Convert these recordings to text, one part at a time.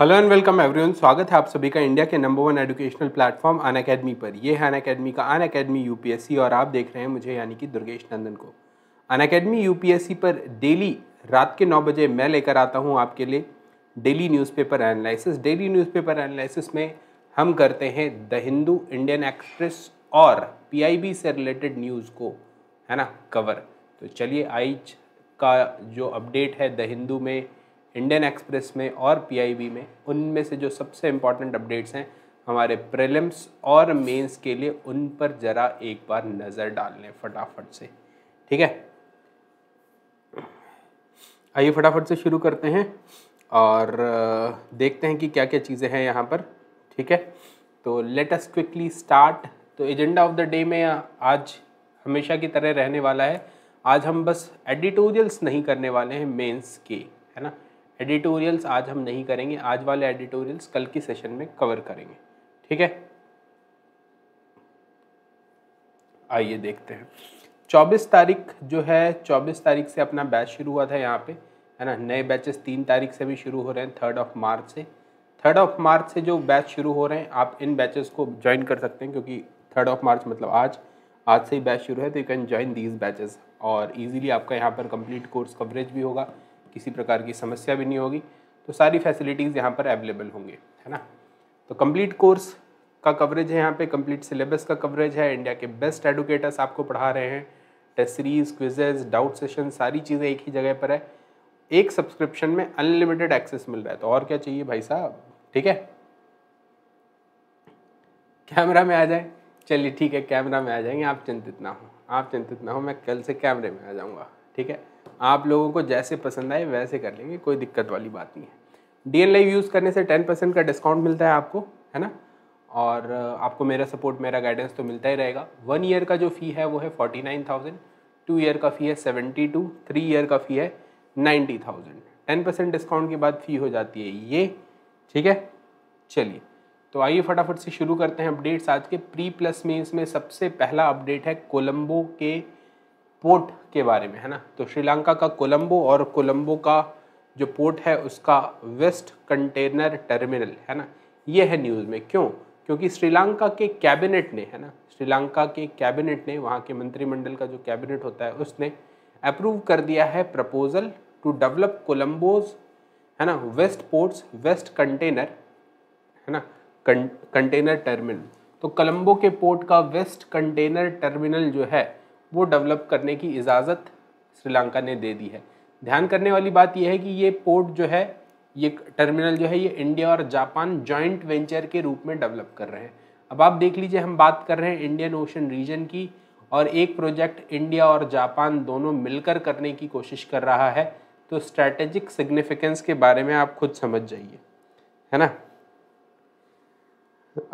Hello and welcome everyone स्वागत है आप सभी का इंडिया के number one educational platform Unacademy पर ये है अन अकेडमी का अन अकेडमी यू और आप देख रहे हैं मुझे यानी कि दुर्गेश नंदन को अन अकेडमी यू पर डेली रात के नौ बजे मैं लेकर आता हूँ आपके लिए daily newspaper analysis daily newspaper analysis में हम करते हैं द हिंदू इंडियन एक्सप्रेस और पीआईबी से रिलेटेड न्यूज़ को है ना कवर तो चलिए आइज का जो अपडेट है द हिंदू में इंडियन एक्सप्रेस में और पीआईबी में उनमें से जो सबसे इम्पॉर्टेंट अपडेट्स हैं हमारे प्रिलिम्स और मेंस के लिए उन पर ज़रा एक बार नज़र डाल लें फटाफट से ठीक है आइए फटाफट से शुरू करते हैं और देखते हैं कि क्या क्या चीज़ें हैं यहाँ पर ठीक है तो लेट अस क्विकली स्टार्ट तो एजेंडा ऑफ द डे में आज हमेशा की तरह रहने वाला है आज हम बस एडिटोरियल्स नहीं करने वाले हैं मेंस के है ना एडिटोरियल्स आज हम नहीं करेंगे आज वाले एडिटोरियल्स कल की सेशन में कवर करेंगे ठीक है आइए देखते हैं 24 तारीख जो है 24 तारीख से अपना बैच शुरू हुआ था यहाँ पे है ना नए बैचेस तीन तारीख से भी शुरू हो रहे हैं थर्ड ऑफ मार्च से थर्ड ऑफ मार्च से जो बैच शुरू हो रहे हैं आप इन बैचेस को ज्वाइन कर सकते हैं क्योंकि थर्ड ऑफ मार्च मतलब आज आज से ही बैच शुरू है तो you can join these batches और इजीली आपका यहाँ पर कंप्लीट कोर्स कवरेज भी होगा किसी प्रकार की समस्या भी नहीं होगी तो सारी फैसिलिटीज़ यहाँ पर अवेलेबल होंगे है ना तो कंप्लीट कोर्स का कवरेज है यहाँ पे कंप्लीट सिलेबस का कवरेज है इंडिया के बेस्ट एडुकेटर्स आपको पढ़ा रहे हैं test series quizzes doubt session सारी चीज़ें एक ही जगह पर है एक सब्सक्रिप्शन में अनलिमिटेड एक्सेस मिल रहा है तो और क्या चाहिए भाई साहब ठीक है कैमरा में आ जाए चलिए ठीक है कैमरा में आ जाएंगे आप चिंतित ना हो आप चिंतित ना हो मैं कल से कैमरे में आ जाऊँगा ठीक है आप लोगों को जैसे पसंद आए वैसे कर लेंगे कोई दिक्कत वाली बात नहीं है डी एन लाइव यूज़ करने से टेन परसेंट का डिस्काउंट मिलता है आपको है ना और आपको मेरा सपोर्ट मेरा गाइडेंस तो मिलता ही रहेगा वन ईयर का जो फ़ी है वो है forty nine thousand two year का फ़ी है सेवेंटी टू थ्री ईयर का फ़ी है ninety thousand ten percent discount के बाद फ़ी हो जाती है ये ठीक है चलिए तो आइए फटाफट से शुरू करते हैं अपडेट्स आज के प्री प्लस मीन्स में सबसे पहला अपडेट है कोलम्बो के पोर्ट के बारे में है ना तो श्रीलंका का कोलंबो और कोलंबो का जो पोर्ट है उसका वेस्ट कंटेनर टर्मिनल है ना ये है न्यूज़ में क्यों क्योंकि श्रीलंका के कैबिनेट ने है ना श्रीलंका के कैबिनेट ने वहाँ के मंत्रिमंडल का जो कैबिनेट होता है उसने अप्रूव कर दिया है प्रपोजल टू डेवलप कोलम्बोज है ना वेस्ट पोर्ट्स वेस्ट कंटेनर है ना कंटेनर टर्मिनल तो कोलंबो के पोर्ट का वेस्ट कंटेनर टर्मिनल जो है वो डेवलप करने की इजाज़त श्रीलंका ने दे दी है ध्यान करने वाली बात यह है कि ये पोर्ट जो है ये टर्मिनल जो है ये इंडिया और जापान जॉइंट वेंचर के रूप में डेवलप कर रहे हैं अब आप देख लीजिए हम बात कर रहे हैं इंडियन ओशन रीजन की और एक प्रोजेक्ट इंडिया और जापान दोनों मिलकर करने की कोशिश कर रहा है तो स्ट्रैटेजिक सिग्निफिकेंस के बारे में आप खुद समझ जाइए है ना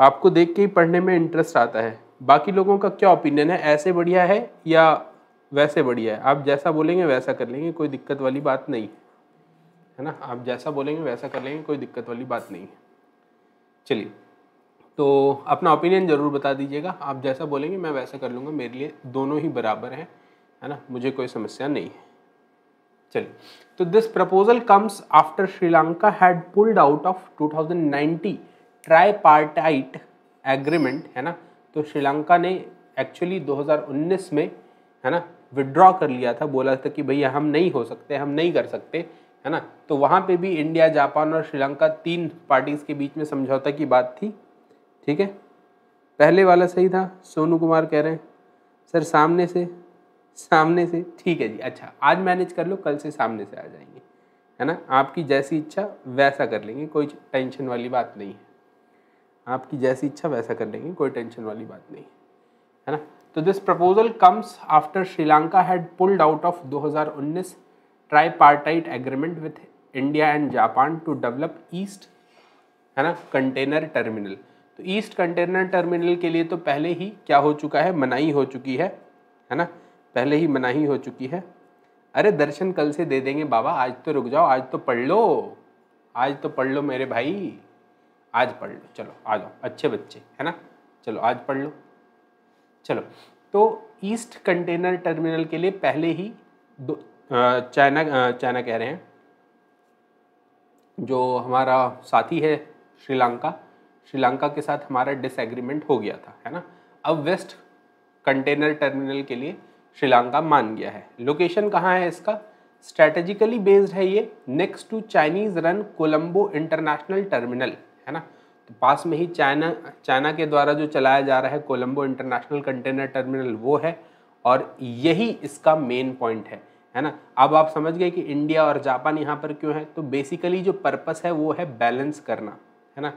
आपको देख के ही पढ़ने में इंटरेस्ट आता है बाकी लोगों का क्या ओपिनियन है ऐसे बढ़िया है या वैसे बढ़िया है आप जैसा बोलेंगे वैसा कर लेंगे कोई दिक्कत वाली बात नहीं है ना आप जैसा बोलेंगे वैसा कर लेंगे कोई दिक्कत वाली बात नहीं है चलिए तो अपना ओपिनियन ज़रूर बता दीजिएगा आप जैसा बोलेंगे मैं वैसा कर लूँगा मेरे लिए दोनों ही बराबर हैं है ना मुझे कोई समस्या नहीं है चलिए तो this proposal comes after Sri Lanka had pulled out of 2090 tripartite agreement है ना तो श्रीलंका ने एक्चुअली 2019 में है ना विड्रॉ कर लिया था बोला था कि भैया हम नहीं हो सकते हम नहीं कर सकते है ना तो वहाँ पे भी इंडिया जापान और श्रीलंका तीन पार्टीज़ के बीच में समझौता की बात थी ठीक है पहले वाला सही था सोनू कुमार कह रहे हैं सर सामने से सामने से ठीक है जी अच्छा आज मैनेज कर लो कल से सामने से आ जाएंगे है ना आपकी जैसी इच्छा वैसा कर लेंगे कोई टेंशन वाली बात नहीं है आपकी जैसी इच्छा वैसा कर लेंगे कोई टेंशन वाली बात नहीं है ना तो this proposal comes after Sri Lanka had pulled out of 2019 tripartite agreement with India and Japan to develop east है ना कंटेनर टर्मिनल तो ईस्ट कंटेनर टर्मिनल के लिए तो पहले ही क्या हो चुका है मनाही हो चुकी है है ना पहले ही मनाही हो चुकी है अरे दर्शन कल से दे देंगे बाबा आज तो रुक जाओ आज तो पढ़ लो आज तो पढ़ लो मेरे भाई आज पढ़ लो चलो आ जाओ अच्छे बच्चे है ना चलो आज पढ़ लो चलो तो ईस्ट कंटेनर टर्मिनल के लिए पहले ही दो चाइना चाइना कह रहे हैं जो हमारा साथी है श्रीलंका श्रीलंका के साथ हमारा डिसएग्रीमेंट हो गया था है ना अब वेस्ट कंटेनर टर्मिनल के लिए श्रीलंका मान गया है लोकेशन कहाँ है इसका स्ट्रेटेजिकली बेस्ड है ये next to Chinese run Colombo international terminal है ना तो पास में ही चाइना चाइना के द्वारा जो चलाया जा रहा है कोलंबो इंटरनेशनल कंटेनर टर्मिनल वो है और यही इसका मेन पॉइंट है है ना अब आप समझ गए कि इंडिया और जापान यहाँ पर क्यों है तो बेसिकली जो पर्पस है वो है बैलेंस करना है ना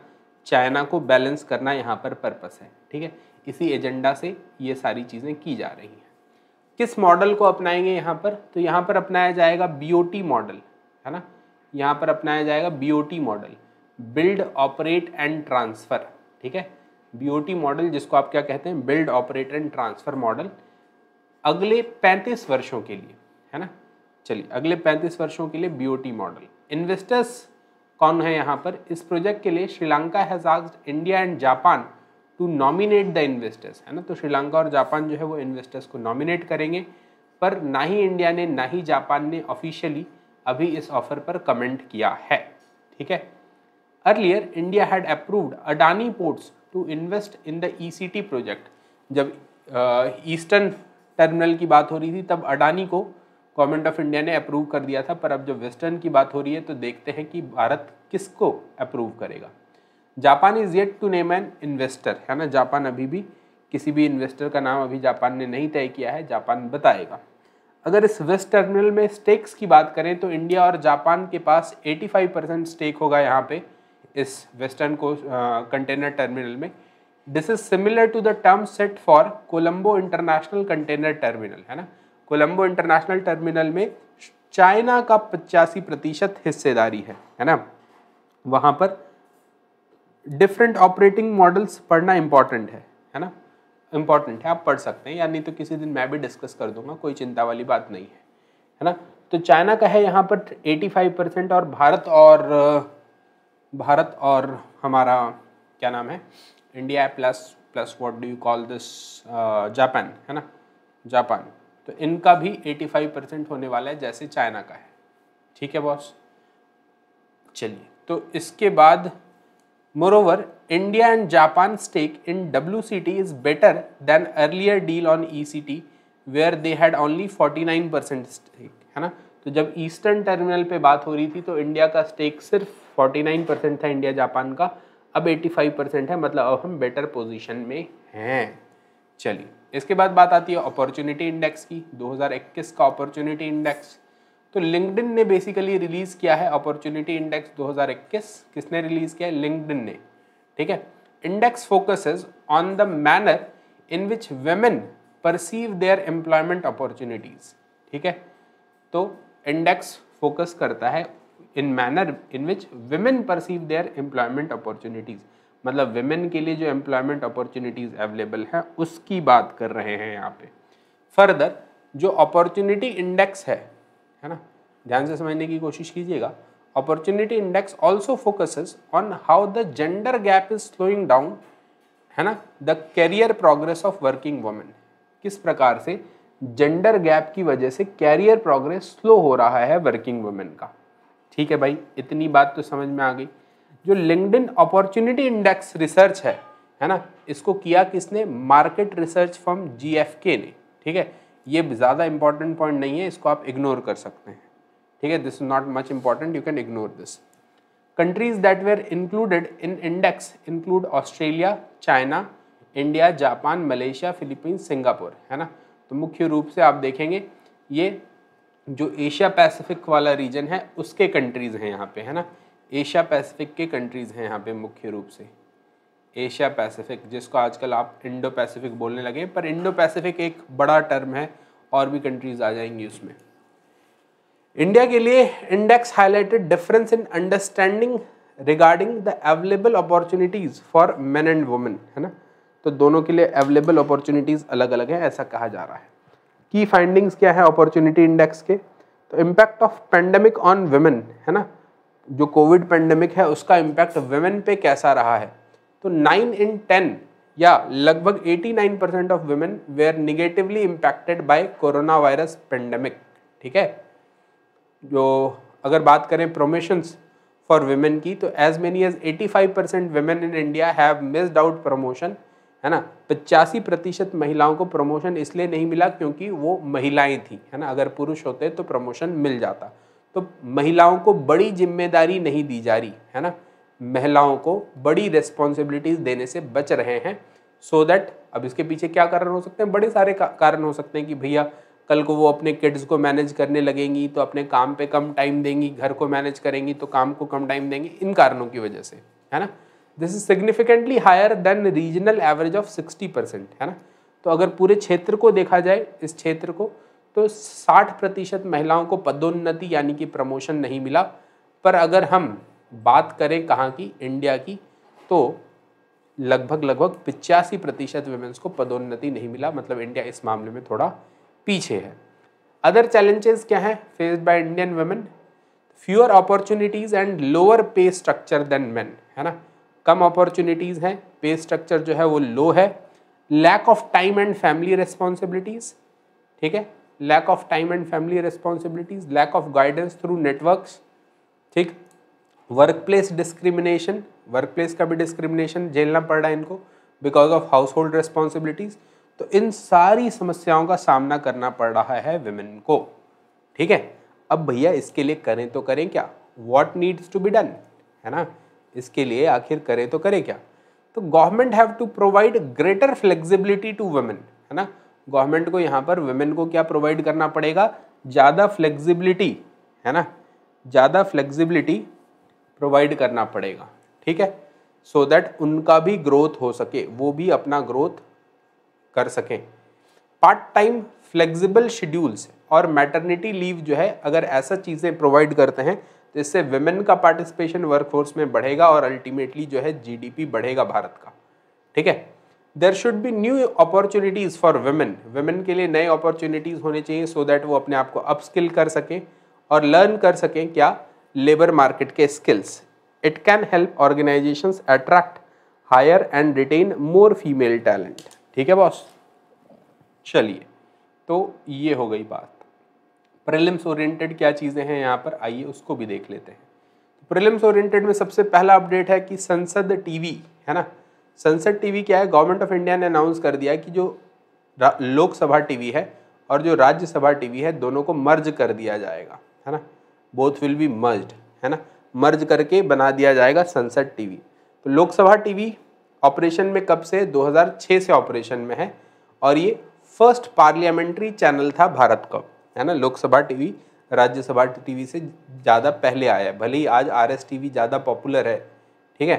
चाइना को बैलेंस करना यहाँ पर पर्पस है ठीक है इसी एजेंडा से ये सारी चीज़ें की जा रही हैं किस मॉडल को अपनाएंगे यहाँ पर तो यहाँ पर अपनाया जाएगा बी मॉडल है ना यहाँ पर अपनाया जाएगा B model build operate and transfer ठीक है बीओटी मॉडल जिसको आप क्या कहते हैं build operate and transfer model अगले 35 वर्षों के लिए है ना चलिए अगले 35 वर्षों के लिए बीओटी मॉडल इन्वेस्टर्स कौन है यहाँ पर इस प्रोजेक्ट के लिए श्रीलंका हैज़ आज India and Japan to nominate the investors है ना तो श्रीलंका और जापान जो है वो इन्वेस्टर्स को नॉमिनेट करेंगे पर ना ही इंडिया ने ना ही जापान ने ऑफिशियली अभी इस ऑफर पर कमेंट किया है ठीक है Earlier, India had approved Adani Ports to invest in the ECT project. जब ईस्टर्न uh, टर्मिनल की बात हो रही थी तब अडानी को गवर्नमेंट ऑफ इंडिया ने अप्रूव कर दिया था पर अब जब वेस्टर्न की बात हो रही है तो देखते हैं कि भारत किसको अप्रूव करेगा Japan is yet to name an investor है ना जापान अभी भी किसी भी इन्वेस्टर का नाम अभी जापान ने नहीं तय किया है जापान बताएगा अगर इस वेस्ट टर्मिनल में स्टेक्स की बात करें तो इंडिया और जापान के पास 85 परसेंट स्टेक होगा यहाँ पे इस वेस्टर्न को कंटेनर टर्मिनल में this is similar to the term set for Colombo international container terminal है ना कोलंबो इंटरनेशनल टर्मिनल में चाइना का पचासी प्रतिशत हिस्सेदारी है है ना वहाँ पर डिफरेंट ऑपरेटिंग मॉडल्स पढ़ना इंपॉर्टेंट है है ना इम्पॉर्टेंट है आप पढ़ सकते हैं या नहीं तो किसी दिन मैं भी डिस्कस कर दूंगा कोई चिंता वाली बात नहीं है है ना तो चाइना का है यहाँ पर 85 परसेंट और भारत और भारत और हमारा क्या नाम है India plus plus what do you call this Japan है ना जापान तो इनका भी 85 परसेंट होने वाला है जैसे चाइना का है ठीक है बॉस चलिए तो इसके बाद moreover India and Japan stake in W C T is better than earlier deal on E C T where they had only nine percent stake है ना तो जब ईस्टर्न टर्मिनल पे बात हो रही थी तो इंडिया का स्टेक सिर्फ 49 परसेंट था इंडिया जापान का अब 85 परसेंट है मतलब अब हम बेटर पोजीशन में हैं चलिए इसके बाद बात आती है अपॉर्चुनिटी इंडेक्स की 2021 का अपॉर्चुनिटी इंडेक्स तो लिंकडिन ने बेसिकली रिलीज़ किया है अपॉर्चुनिटी इंडेक्स 2021 किसने रिलीज़ किया है लिंकडिन ने ठीक है index focuses on the manner in which women perceive their employment opportunities ठीक है तो इंडेक्स फोकस करता है in manner in which women perceive their employment opportunities मतलब वेमेन के लिए जो एम्प्लॉयमेंट अपॉर्चुनिटीज़ अवेलेबल हैं उसकी बात कर रहे हैं यहाँ पे फर्दर जो अपॉर्चुनिटी इंडेक्स है है ना ध्यान से समझने की कोशिश कीजिएगा opportunity index also focuses on how the gender gap is slowing down है ना the career progress of working women किस प्रकार से जेंडर गैप की वजह से कैरियर प्रोग्रेस स्लो हो रहा है वर्किंग वुमेन का ठीक है भाई इतनी बात तो समझ में आ गई जो लिंकड अपॉर्चुनिटी इंडेक्स रिसर्च है है ना इसको किया किसने मार्केट रिसर्च फर्म जी ने ठीक है ये ज़्यादा इंपॉर्टेंट पॉइंट नहीं है इसको आप इग्नोर कर सकते हैं ठीक है this is not much important you can ignore this countries that were included in index include Australia China India Japan Malaysia Philippines Singapore है ना तो मुख्य रूप से आप देखेंगे ये जो एशिया पैसिफिक वाला रीजन है उसके कंट्रीज़ हैं यहाँ पे है ना एशिया पैसिफिक के कंट्रीज़ हैं यहाँ पे मुख्य रूप से एशिया पैसिफिक जिसको आजकल आप इंडो पैसिफिक बोलने लगे पर इंडो पैसिफिक एक बड़ा टर्म है और भी कंट्रीज आ जाएंगी उसमें इंडिया के लिए index highlighted difference in understanding regarding the available opportunities for men and women है ना तो दोनों के लिए अवेलेबल अपॉर्चुनिटीज़ अलग अलग हैं ऐसा कहा जा रहा है की फाइंडिंग्स क्या है अपॉर्चुनिटी इंडेक्स के तो impact of pandemic on women है ना जो कोविड पेंडेमिक है उसका इम्पैक्ट वेमेन पे कैसा रहा है तो नाइन इन टेन या लगभग 89 percent of women they are negatively impacted by corona virus pandemic ठीक है जो अगर बात करें प्रोमोशंस फॉर वेमेन की तो as many as 85 percent women in India have missed out promotion है ना पचासी प्रतिशत महिलाओं को प्रमोशन इसलिए नहीं मिला क्योंकि वो महिलाएं थी है ना अगर पुरुष होते तो प्रमोशन मिल जाता तो महिलाओं को बड़ी जिम्मेदारी नहीं दी जा रही है ना महिलाओं को बड़ी रिस्पॉन्सिबिलिटीज देने से बच रहे हैं सो so दैट अब इसके पीछे क्या कारण हो सकते हैं बड़े सारे का, कारण हो सकते हैं कि भैया कल को वो अपने किड्स को मैनेज करने लगेंगी तो अपने काम पे कम टाइम देंगी घर को मैनेज करेंगी तो काम को कम टाइम देंगी इन कारणों की वजह से है ना this is significantly higher than regional average of 60 percent है ना तो अगर पूरे क्षेत्र को देखा जाए इस क्षेत्र को तो 60 प्रतिशत महिलाओं को पदोन्नति यानी कि प्रमोशन नहीं मिला पर अगर हम बात करें कहाँ की इंडिया की तो लगभग लगभग पिचासी प्रतिशत वेमेंस को पदोन्नति नहीं मिला मतलब इंडिया इस मामले में थोड़ा पीछे है अदर चैलेंजेस क्या हैं faced by Indian women fewer opportunities and lower pay structure than men है ना कम अपॉर्चुनिटीज़ हैं पे स्ट्रक्चर जो है वो लो है lack of time and family responsibilities ठीक है lack of time and family responsibilities lack of guidance through networks ठीक workplace discrimination workplace का भी डिस्क्रिमिनेशन झेलना पड़ रहा है इनको because of household responsibilities तो इन सारी समस्याओं का सामना करना पड़ रहा है विमेन को ठीक है अब भैया इसके लिए करें तो करें क्या what needs to be done है ना इसके लिए आखिर करें तो करें क्या तो government have to provide greater flexibility to women है ना गवर्नमेंट को यहाँ पर वुमेन को क्या प्रोवाइड करना पड़ेगा ज़्यादा फ्लेक्सिबिलिटी है ना ज़्यादा फ्लेक्सिबिलिटी प्रोवाइड करना पड़ेगा ठीक है सो so दैट उनका भी ग्रोथ हो सके वो भी अपना ग्रोथ कर सकें पार्ट टाइम फ्लेक्सिबल शेड्यूल्स और मैटरनिटी लीव जो है अगर ऐसा चीज़ें प्रोवाइड करते हैं तो इससे वेमेन का पार्टिसिपेशन वर्कफोर्स में बढ़ेगा और अल्टीमेटली जो है जीडीपी बढ़ेगा भारत का ठीक है there should be new opportunities for women women के लिए नए अपॉर्चुनिटीज़ होने चाहिए सो so दैट वो अपने आप को अपस्किल कर सकें और लर्न कर सकें क्या लेबर मार्केट के skills it can help organisation attract hire and retain more female talent ठीक है बॉस चलिए तो ये हो गई बात प्रिलिम्स ओरिएंटेड क्या चीज़ें हैं यहाँ पर आइए उसको भी देख लेते हैं प्रिलिम्स तो ओरिएंटेड में सबसे पहला अपडेट है कि संसद टीवी है ना संसद टीवी क्या है गवर्नमेंट ऑफ इंडिया ने अनाउंस कर दिया कि जो लोकसभा टीवी है और जो राज्यसभा टीवी है दोनों को मर्ज कर दिया जाएगा है ना बोथ विल बी मर्ज है ना मर्ज करके बना दिया जाएगा संसद टीवी तो लोकसभा टीवी ऑपरेशन में कब से 2006 से ऑपरेशन में है और ये फर्स्ट पार्लियामेंट्री चैनल था भारत का है ना लोकसभा टीवी राज्यसभा टीवी से ज़्यादा पहले आया है भले ही आज आर एस टीवी ज़्यादा पॉपुलर है ठीक है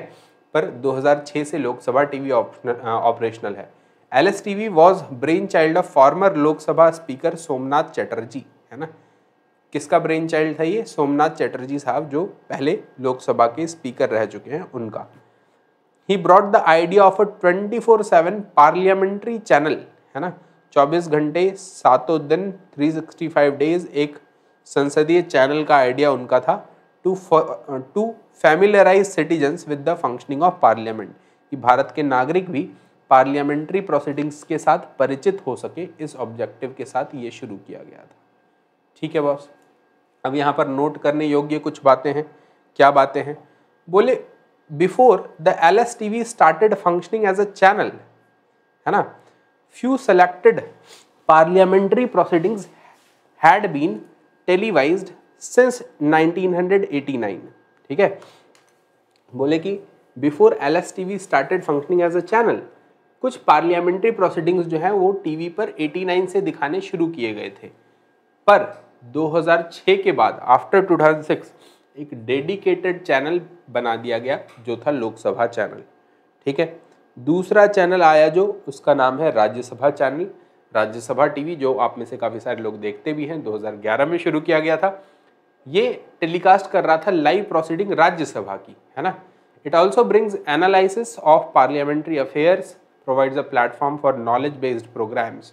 पर 2006 से लोकसभा टीवी ऑपरेशनल है L S TV was brain child of former Lok Sabha speaker Somnath Chatterjee है ना किसका ब्रेन चाइल्ड था ये सोमनाथ चटर्जी साहब जो पहले लोकसभा के स्पीकर रह चुके हैं उनका ही brought the idea of a twenty four seven parliamentary channel है ना 24 घंटे सातों दिन 365 डेज एक संसदीय चैनल का आइडिया उनका था to to familiarise citizens with the functioning of parliament कि भारत के नागरिक भी पार्लियामेंट्री प्रोसीडिंग्स के साथ परिचित हो सके इस ऑब्जेक्टिव के साथ ये शुरू किया गया था ठीक है बॉस अब यहाँ पर नोट करने योग्य कुछ बातें हैं क्या बातें हैं बोले before the L S T V started functioning as a channel है ना few selected parliamentary proceedings had been televised since 1989 ठीक है बोले कि before L S T V started functioning as a channel कुछ पार्लियामेंट्री प्रोसीडिंग्स जो हैं वो टी वी पर 89 से दिखाने शुरू किए गए थे पर 2006 के बाद आफ्टर 2006 एक डेडिकेटेड चैनल बना दिया गया जो था लोकसभा चैनल ठीक है दूसरा चैनल आया जो उसका नाम है राज्यसभा चैनल राज्यसभा टीवी जो आप में से काफ़ी सारे लोग देखते भी हैं 2011 में शुरू किया गया था ये टेलीकास्ट कर रहा था लाइव प्रोसीडिंग राज्यसभा की है ना it also brings analysis of parliamentary affairs provides a platform for knowledge based programmes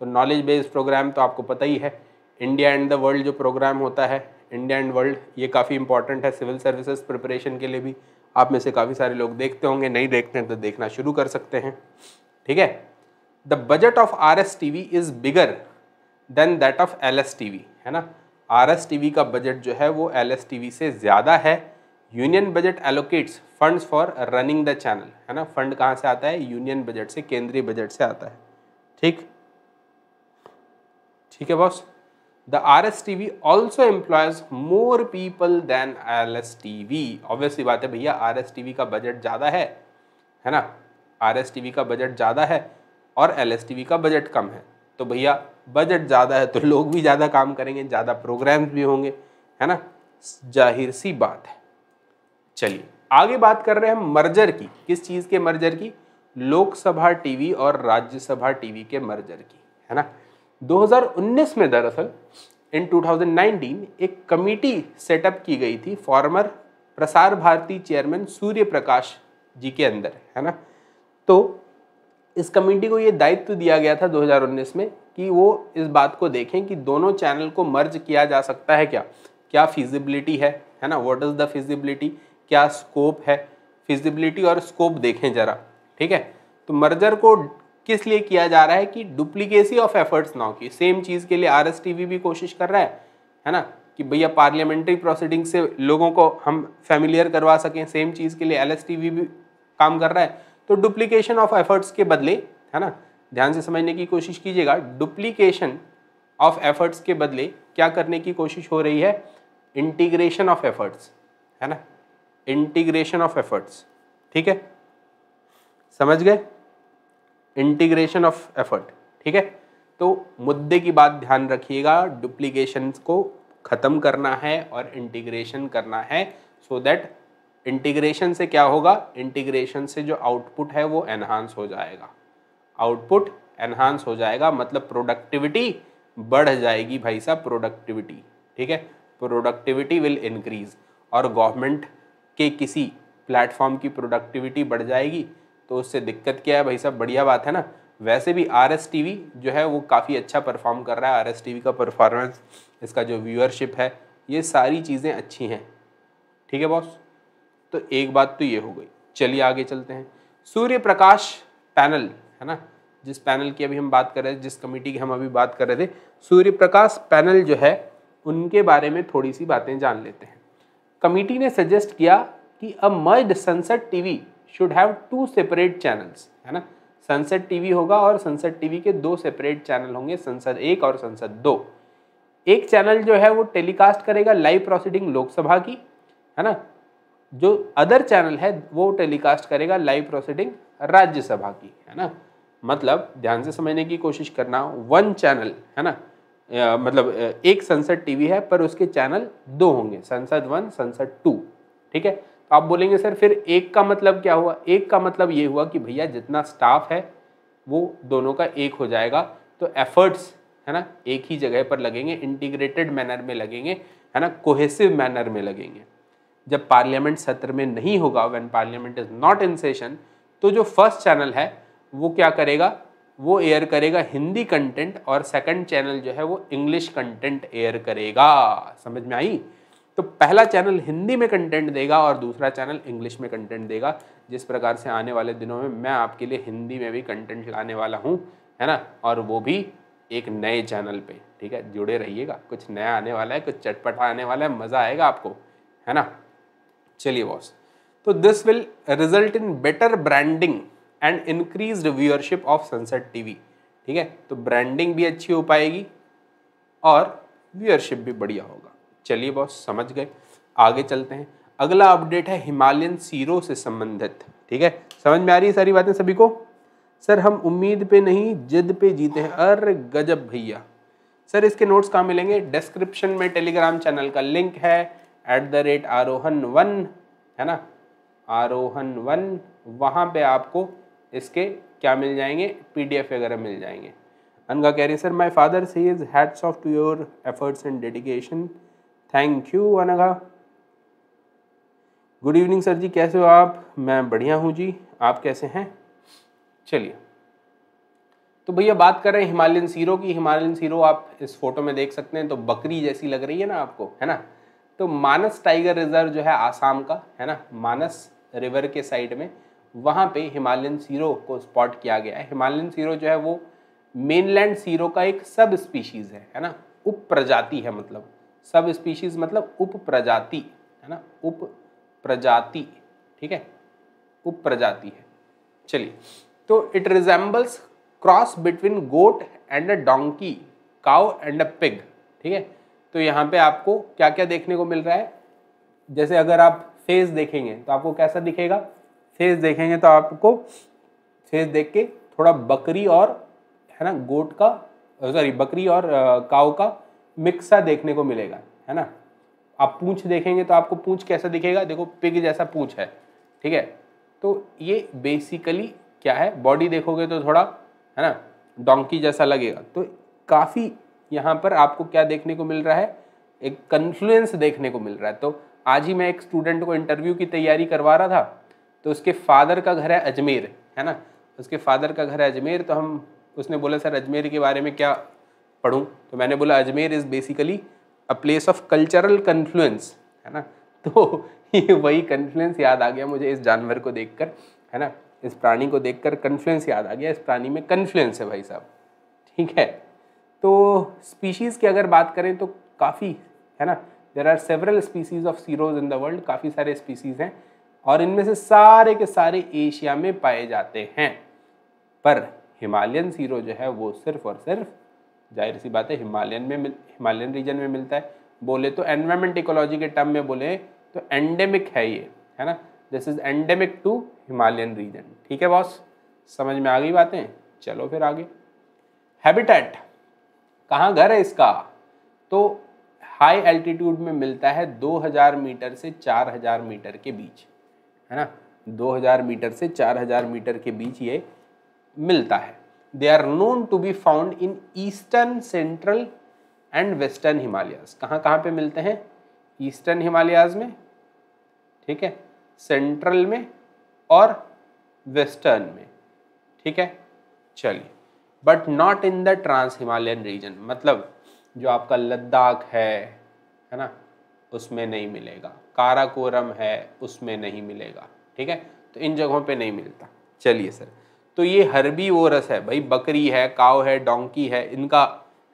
तो नॉलेज बेस्ड प्रोग्राम तो आपको पता ही है इंडिया एंड द वर्ल्ड जो प्रोग्राम होता है इंडिया एंड वर्ल्ड ये काफ़ी इंपॉर्टेंट है सिविल सर्विसेज प्रिपरेशन के लिए भी आप में से काफ़ी सारे लोग देखते होंगे नहीं देखते हैं तो देखना शुरू कर सकते हैं ठीक है the budget of R S T V is bigger than that of L S T V है ना आर एस टी वी का बजट जो है वो एल एस टी वी से ज़्यादा है union budget allocates fund for running the channel है ना फंड कहाँ से आता है यूनियन बजट से केंद्रीय बजट से आता है ठीक ठीक है boss the RSTV also employs more people than LSTV. Obviously बात है भैया RSTV का बजट ज़्यादा है है ना RSTV का बजट ज़्यादा है और LSTV का बजट कम है तो भैया बजट ज़्यादा है तो लोग भी ज़्यादा काम करेंगे ज़्यादा प्रोग्राम्स भी होंगे है ना जाहिर सी बात है चलिए आगे बात कर रहे हैं मर्जर की किस चीज़ के मर्जर की लोकसभा टीवी और राज्यसभा टीवी के मर्जर की है ना 2019 में दरअसल इन 2019 एक कमेटी सेटअप की गई थी फॉर्मर प्रसार भारती चेयरमैन सूर्य प्रकाश जी के अंदर है ना तो इस कमेटी को ये दायित्व दिया गया था 2019 में कि वो इस बात को देखें कि दोनों चैनल को मर्ज किया जा सकता है क्या क्या फिजिबिलिटी है है ना व्हाट इज़ द फिजिबिलिटी क्या स्कोप है फिजिबिलिटी और स्कोप देखें ज़रा ठीक है तो मर्जर को किस लिए किया जा रहा है कि डुप्लीकेसी ऑफ एफर्ट्स ना हो सेम चीज़ के लिए आर भी कोशिश कर रहा है है ना कि भैया पार्लियामेंट्री प्रोसीडिंग से लोगों को हम फेमिलियर करवा सकें सेम चीज़ के लिए एल भी काम कर रहा है तो डुप्लीकेशन ऑफ एफर्ट्स के बदले है ना ध्यान से समझने की कोशिश कीजिएगा डुप्लीकेशन ऑफ एफर्ट्स के बदले क्या करने की कोशिश हो रही है इंटीग्रेशन ऑफ एफर्ट्स है ना इंटीग्रेशन ऑफ एफर्ट्स ठीक है समझ गए इंटीग्रेशन ऑफ एफर्ट ठीक है तो मुद्दे की बात ध्यान रखिएगा डुप्लीकेशन को ख़त्म करना है और इंटीग्रेशन करना है सो दैट इंटीग्रेशन से क्या होगा इंटीग्रेशन से जो आउटपुट है वो एनहांस हो जाएगा आउटपुट एनहांस हो जाएगा मतलब प्रोडक्टिविटी बढ़ जाएगी भाई साहब प्रोडक्टिविटी ठीक है प्रोडक्टिविटी विल इंक्रीज और गवर्नमेंट के किसी प्लेटफॉर्म की प्रोडक्टिविटी बढ़ जाएगी तो उससे दिक्कत क्या है भाई साहब बढ़िया बात है ना वैसे भी आर एस टी वी जो है वो काफ़ी अच्छा परफॉर्म कर रहा है आर एस टी वी का परफॉर्मेंस इसका जो व्यूअरशिप है ये सारी चीज़ें अच्छी हैं ठीक है बॉस तो एक बात तो ये हो गई चलिए आगे चलते हैं सूर्य प्रकाश पैनल है ना जिस पैनल की अभी हम बात कर रहे थे जिस कमेटी की हम अभी बात कर रहे थे सूर्य प्रकाश पैनल जो है उनके बारे में थोड़ी सी बातें जान लेते हैं कमेटी ने सजेस्ट किया कि a merge Sansad TV should have two separate channels है ना संसद टीवी होगा और संसद टीवी के दो सेपरेट चैनल होंगे संसद एक और संसद दो एक चैनल जो है वो टेलीकास्ट करेगा लाइव प्रोसीडिंग लोकसभा की है ना जो अदर चैनल है वो टेलीकास्ट करेगा लाइव प्रोसीडिंग राज्यसभा की है ना मतलब ध्यान से समझने की कोशिश करना वन चैनल है ना मतलब एक संसद टीवी है पर उसके चैनल दो होंगे संसद वन संसद टू ठीक है आप बोलेंगे सर फिर एक का मतलब क्या हुआ एक का मतलब ये हुआ कि भैया जितना स्टाफ है वो दोनों का एक हो जाएगा तो एफर्ट्स है ना एक ही जगह पर लगेंगे इंटीग्रेटेड मैनर में लगेंगे है ना कोहेसिव मैनर में लगेंगे जब पार्लियामेंट सत्र में नहीं होगा when parliament is not in session तो जो फर्स्ट चैनल है वो क्या करेगा वो एयर करेगा हिंदी कंटेंट और सेकंड चैनल जो है वो इंग्लिश कंटेंट एयर करेगा समझ में आई तो पहला चैनल हिंदी में कंटेंट देगा और दूसरा चैनल इंग्लिश में कंटेंट देगा जिस प्रकार से आने वाले दिनों में मैं आपके लिए हिंदी में भी कंटेंट लाने वाला हूँ है ना और वो भी एक नए चैनल पे ठीक है जुड़े रहिएगा कुछ नया आने वाला है कुछ चटपटा आने वाला है मज़ा आएगा आपको है ना चलिए बॉस तो this will result in better branding and increase viewership of Sansad TV ठीक है तो ब्रांडिंग भी अच्छी हो पाएगी और व्यूअरशिप भी बढ़िया होगा चलिए बॉस समझ गए आगे चलते हैं अगला अपडेट है हिमालयन सीरो से संबंधित ठीक है समझ में आ रही है सारी बातें सभी को सर हम उम्मीद पे नहीं जिद पे जीते हैं अर गजब भैया सर इसके नोट्स कहाँ मिलेंगे डिस्क्रिप्शन में टेलीग्राम चैनल का लिंक है at the rate Aarohan one है ना आरोहन वन वहाँ पे आपको इसके क्या मिल जाएंगे पीडीएफ वगैरह मिल जाएंगे अनका कह रही है sir my father see is hats off to your efforts and dedication thank you Anagha good evening sir ji कैसे हो आप मैं बढ़िया हूँ जी आप कैसे हैं चलिए तो भैया बात कर रहे हैं हिमालयन सीरो की हिमालयन सीरो आप इस फोटो में देख सकते हैं तो बकरी जैसी लग रही है ना आपको है ना तो मानस टाइगर रिजर्व जो है आसाम का है ना मानस रिवर के साइड में वहाँ पे हिमालयन सीरो को स्पॉट किया गया है हिमालयन सीरो जो है वो मेनलैंड सीरो का एक सब स्पीशीज़ है है ना उप प्रजाति है मतलब सब स्पीशीज मतलब उप प्रजाति है ना उप प्रजाति ठीक है उप प्रजाति है चलिए तो it resembles cross between goat and a donkey cow and a pig ठीक है तो यहाँ पे आपको क्या क्या देखने को मिल रहा है जैसे अगर आप फेस देखेंगे तो आपको कैसा दिखेगा फेस देखेंगे तो आपको फेस देख के थोड़ा बकरी और है ना गोट का सॉरी बकरी और काउ का मिक्स सा देखने को मिलेगा है ना आप पूंछ देखेंगे तो आपको पूंछ कैसा दिखेगा देखो पिग जैसा पूंछ है ठीक है तो ये बेसिकली क्या है बॉडी देखोगे तो थोड़ा है ना डोंकी जैसा लगेगा तो काफ़ी यहाँ पर आपको क्या देखने को मिल रहा है एक कन्फ्लुएंस देखने को मिल रहा है तो आज ही मैं एक स्टूडेंट को इंटरव्यू की तैयारी करवा रहा था तो उसके फादर का घर है अजमेर है ना उसके फादर का घर है अजमेर तो हम उसने बोला सर अजमेर के बारे में क्या पढ़ूँ तो मैंने बोला Ajmer is basically a place of cultural confluence है ना तो ये वही कन्फ्लुएंस याद आ गया मुझे इस जानवर को कर है ना इस प्राणी को देख कन्फ्लुएंस याद आ गया इस प्राणी में कन्फ्लुएंस है भाई साहब ठीक है तो स्पीशीज़ की अगर बात करें तो काफ़ी है ना there are several species of serows in the world काफ़ी सारे स्पीसीज़ हैं और इनमें से सारे के सारे एशिया में पाए जाते हैं पर हिमालयन सीरो जो है वो सिर्फ और सिर्फ जाहिर सी बात है हिमालयन में हिमालयन रीजन में मिलता है बोले तो एनवायरमेंट इकोलॉजी के टर्म में बोले तो एंडेमिक है ये है ना this is endemic to Himalayan region ठीक है बॉस समझ में आ गई बातें चलो फिर आगे हैबिटेट कहाँ घर है इसका तो हाई एल्टीट्यूड में मिलता है 2000 मीटर से 4000 मीटर के बीच है ना 2000 मीटर से 4000 मीटर के बीच ये मिलता है they are known to be found in eastern central and western Himalayas कहाँ कहाँ पे मिलते हैं ईस्टर्न हिमालयाज में ठीक है सेंट्रल में और वेस्टर्न में ठीक है चलिए but not in the trans Himalayan region मतलब जो आपका लद्दाख है है ना उसमें नहीं मिलेगा काराकोरम है उसमें नहीं मिलेगा ठीक है तो इन जगहों पे नहीं मिलता चलिए सर तो ये हरबी ओरस है भाई बकरी है काव है डोंकी है इनका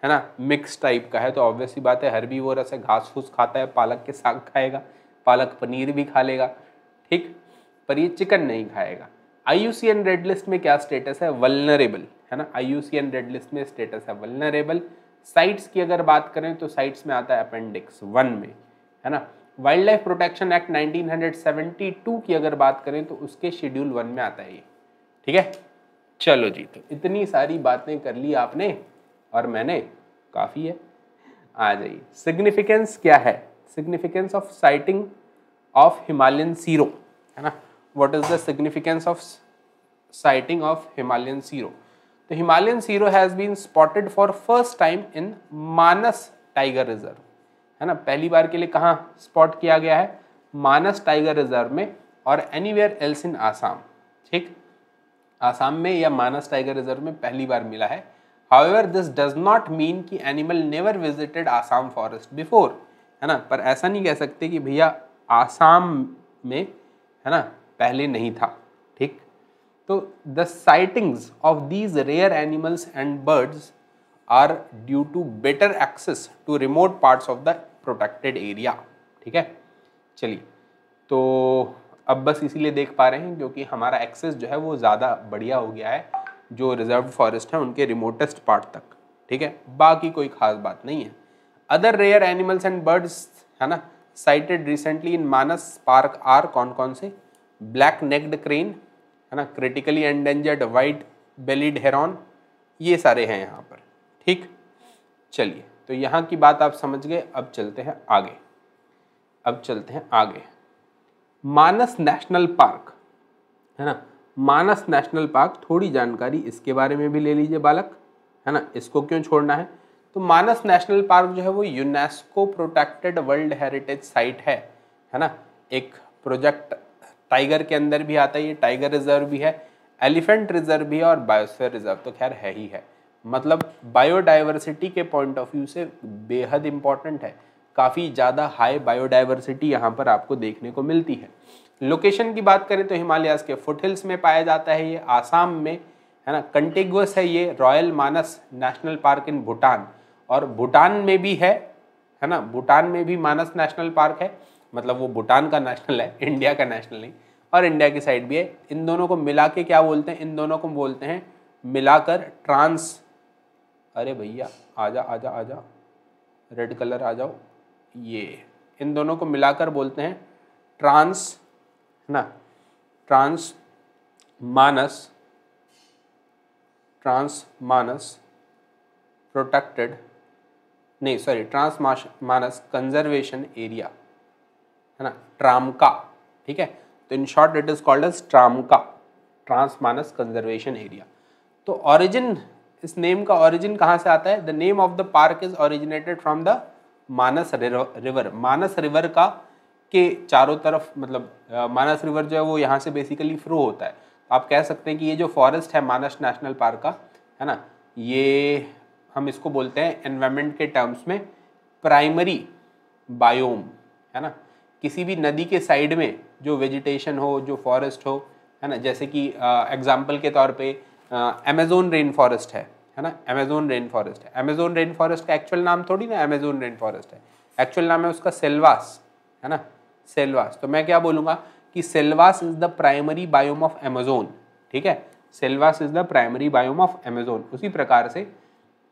है ना मिक्स टाइप का है तो ऑब्वियसली बात है हरबी ओरस है घास फूस खाता है पालक के साग खाएगा पालक पनीर भी खा लेगा ठीक पर ये चिकन नहीं खाएगा I U C N red list में क्या स्टेटस है वलनरेबल है ना I U C N red list में स्टेटस है वलनरेबल साइट्स की अगर बात करें तो साइट्स में आता है अपेंडिक्स वन में है ना वाइल्ड लाइफ प्रोटेक्शन एक्ट 1972 की अगर बात करें तो उसके शेड्यूल वन में आता है ये ठीक है चलो जी तो इतनी सारी बातें कर ली आपने और मैंने काफ़ी है आ जाइए सिग्निफिकेंस क्या है significance of sighting of Himalayan serow है ना what is the significance of sighting of Himalayan serow तो Himalayan serow has been spotted for first time in Manas tiger reserve है ना पहली बार के लिए कहाँ स्पॉट किया गया है मानस टाइगर रिजर्व में और anywhere else in Assam ठीक आसाम में या मानस टाइगर रिजर्व में पहली बार मिला है however this does not mean कि animal never visited Assam forest before है ना पर ऐसा नहीं कह सकते कि भैया आसाम में है ना पहले नहीं था ठीक तो the sightings of these rare animals and birds are due to better access to remote parts of the protected area ठीक है चलिए तो अब बस इसीलिए देख पा रहे हैं क्योंकि हमारा एक्सेस जो है वो ज़्यादा बढ़िया हो गया है जो रिजर्व फॉरेस्ट है उनके रिमोटेस्ट पार्ट तक ठीक है बाकी कोई खास बात नहीं है other rare animals and birds है ना sighted recently in Manas park are कौन कौन से ब्लैक नेक्ड क्रेन है ना critically endangered white bellied heron ये सारे हैं यहाँ पर ठीक चलिए तो यहाँ की बात आप समझ गए अब चलते हैं आगे अब चलते हैं आगे मानस नेशनल पार्क है ना मानस नेशनल पार्क थोड़ी जानकारी इसके बारे में भी ले लीजिए बालक है ना इसको क्यों छोड़ना है तो मानस नेशनल पार्क जो है वो UNESCO protected world heritage site है है ना एक प्रोजेक्ट टाइगर के अंदर भी आता है ये टाइगर रिजर्व भी है एलिफेंट रिजर्व भी है और बायोस्फेयर रिजर्व तो खैर है ही है मतलब बायोडाइवर्सिटी के पॉइंट ऑफ व्यू से बेहद इंपॉर्टेंट है काफ़ी ज़्यादा हाई बायोडाइवर्सिटी यहाँ पर आपको देखने को मिलती है लोकेशन की बात करें तो हिमालयस के फुटहिल्स में पाया जाता है ये आसाम में है ना कंटेगुअस है ये royal Manas national park in Bhutan और भूटान में भी है है ना भूटान में भी मानस नेशनल पार्क है मतलब वो भूटान का नेशनल है इंडिया का नेशनल नहीं और इंडिया की साइड भी है इन दोनों को मिला के क्या बोलते हैं इन दोनों को बोलते हैं मिलाकर ट्रांस अरे भैया आजा आजा आजा रेड कलर आ जाओ ये इन दोनों को मिलाकर बोलते हैं ट्रांस है ना trans Manas trans Manas protected नहीं sorry trans Manas conservation area है ना ट्रामका ठीक है तो in short it is called as TraMCA trans Manas conservation area तो ऑरिजिन इस नेम का ऑरिजिन कहाँ से आता है the name of the park is originated from the Manas river Manas river का के चारों तरफ मतलब मानस रिवर जो है वो यहाँ से बेसिकली फ्रो होता है आप कह सकते हैं कि ये जो फॉरेस्ट है मानस नेशनल पार्क का है ना ये हम इसको बोलते हैं एनवायरमेंट के टर्म्स में प्राइमरी बायोम है ना किसी भी नदी के साइड में जो वेजिटेशन हो जो फॉरेस्ट हो है ना जैसे कि एग्जाम्पल के तौर पे अमेजोन रेन फॉरेस्ट है है ना अमेजोन रेन फॉरेस्ट है अमेजोन रेन फॉरेस्ट का एक्चुअल नाम थोड़ी ना अमेजोन रेन फॉरेस्ट है एक्चुअल नाम है उसका सेल्वास है ना सेल्वास तो मैं क्या बोलूँगा कि selvas is the primary biome of Amazon ठीक है selvas is the primary biome of Amazon उसी प्रकार से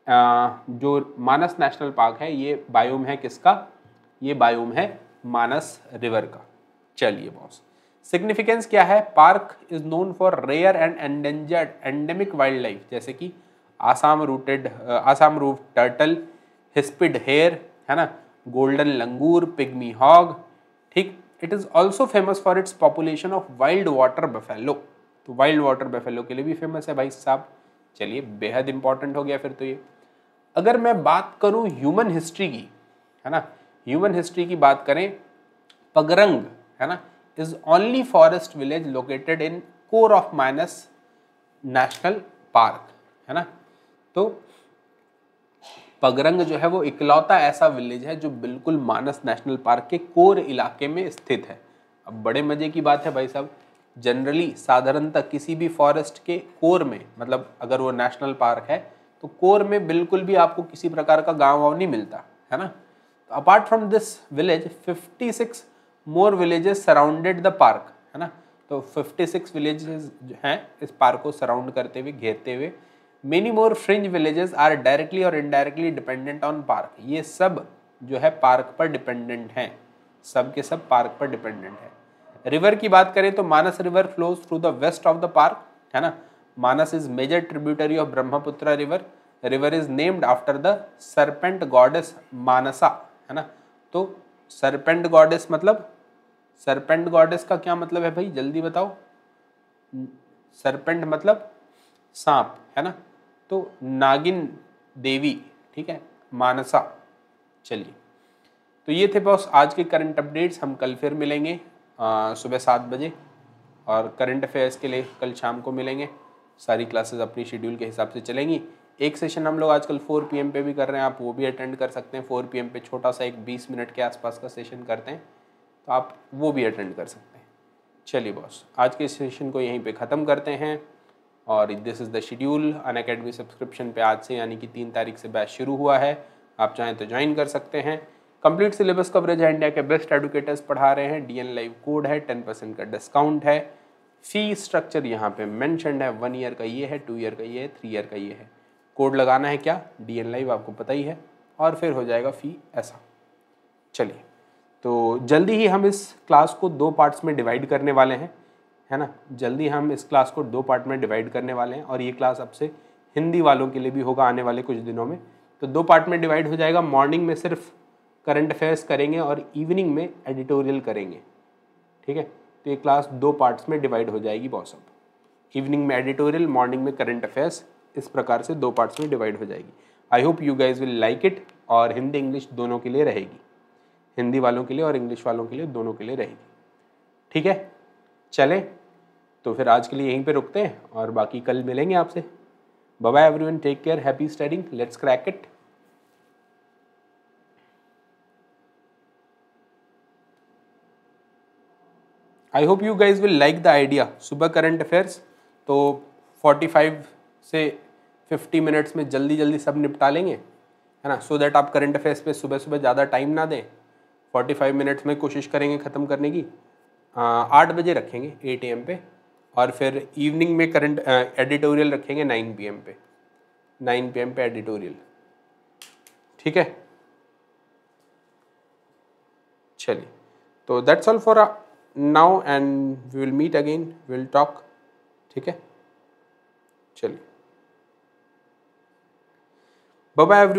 आ, जो मानस नेशनल पार्क है ये बायोम है किसका ये बायोम है मानस रिवर का चलिए बॉस सिग्निफिकेंस क्या है park is known for rare and endangered endemic wildlife जैसे कि Assam roofed Assam roof turtle hispid hare है ना गोल्डन लंगूर पिग्मी हॉग ठीक it is also famous for its population of wild water buffalo तो wild water buffalo के लिए भी famous है भाई साहब चलिए बेहद इंपॉर्टेंट हो गया फिर तो ये अगर मैं बात करूँ ह्यूमन हिस्ट्री की है ना ह्यूमन हिस्ट्री की बात करें पगरंग है ना is only forest village located in core of Manas national park है ना तो पगरंग जो है वो इकलौता ऐसा विलेज है जो बिल्कुल मानस नेशनल पार्क के कोर इलाके में स्थित है अब बड़े मज़े की बात है भाई साहब जनरली साधारणतः किसी भी फॉरेस्ट के कोर में मतलब अगर वो नेशनल पार्क है तो कोर में बिल्कुल भी आपको किसी प्रकार का गांव वाँव नहीं मिलता है ना तो apart from this village 56 six more villages surrounded the park है ना तो 56 सिक्स विलेजेस हैं इस पार्क को सराउंड करते हुए घेरते हुए many more fringe villages are directly और इनडायरेक्टली डिपेंडेंट ऑन पार्क ये सब जो है पार्क पर डिपेंडेंट हैं सब के सब पार्क पर डिपेंडेंट है रिवर की बात करें तो Manas river flows through the west of the park है ना Manas is major tributary of Brahmaputra river river is named after the serpent goddess Mansa है ना तो सरपेंट गॉडेस मतलब सरपेंट गॉडेस का क्या मतलब है भाई जल्दी बताओ सरपेंट मतलब सांप है ना तो नागिन देवी ठीक है मानसा चलिए तो ये थे बॉस आज के करंट अपडेट्स हम कल फिर मिलेंगे आ, सुबह सात बजे और करंट अफेयर्स के लिए कल शाम को मिलेंगे सारी क्लासेस अपनी शेड्यूल के हिसाब से चलेंगी एक सेशन हम लोग आजकल 4 पीएम पे भी कर रहे हैं आप वो भी अटेंड कर सकते हैं 4 पीएम पे छोटा सा एक 20 मिनट के आसपास का सेशन करते हैं तो आप वो भी अटेंड कर सकते हैं चलिए बॉस आज के सेशन को यहीं पे ख़त्म करते हैं और this is the schedule Unacademy subscription पे आज से यानी कि तीन तारीख से बैच शुरू हुआ है आप चाहें तो ज्वाइन कर सकते हैं कंप्लीट सिलेबस कवरेज है इंडिया के बेस्ट एडुकेटर्स पढ़ा रहे हैं डी एन लाइव कोड है टेन परसेंट का डिस्काउंट है फी स्ट्रक्चर यहाँ पे मैंशनड है वन ईयर का ये है टू ईयर का ये है थ्री ईयर का ये है कोड लगाना है क्या डी एन लाइव आपको पता ही है और फिर हो जाएगा फ़ी ऐसा चलिए तो जल्दी ही हम इस क्लास को दो पार्ट्स में डिवाइड करने वाले हैं है ना जल्दी हम इस क्लास को दो पार्ट में डिवाइड करने वाले हैं और ये क्लास अब से हिंदी वालों के लिए भी होगा आने वाले कुछ दिनों में तो दो पार्ट में डिवाइड हो जाएगा मॉर्निंग में सिर्फ करंट अफेयर्स करेंगे और इवनिंग में एडिटोरियल करेंगे ठीक है तो ये क्लास दो पार्ट्स में डिवाइड हो जाएगी बॉस अब इवनिंग में एडिटोरियल मॉर्निंग में करंट अफेयर्स इस प्रकार से दो पार्ट्स में डिवाइड हो जाएगी I hope you guys will like it और हिंदी इंग्लिश दोनों के लिए रहेगी हिंदी वालों के लिए और इंग्लिश वालों के लिए दोनों के लिए रहेगी ठीक है चलें तो फिर आज के लिए यहीं पे रुकते हैं और बाकी कल मिलेंगे आपसे bye everyone take care happy studying let's crack it I hope you guys will like the idea सुबह करंट अफेयर्स तो 45 से 50 मिनट्स में जल्दी जल्दी सब निपटा लेंगे है ना सो so दैट आप करंट अफेयर्स पे सुबह सुबह ज़्यादा टाइम ना दें 45 मिनट्स में कोशिश करेंगे ख़त्म करने की हाँ, आठ बजे रखेंगे एट ए एम पे और फिर इवनिंग में करंट एडिटोरियल रखेंगे नाइन पी पे नाइन पी पे एडिटोरियल ठीक है चलिए तो that's all for now and we will meet again will talk ठीक है चलिए बाय एवरी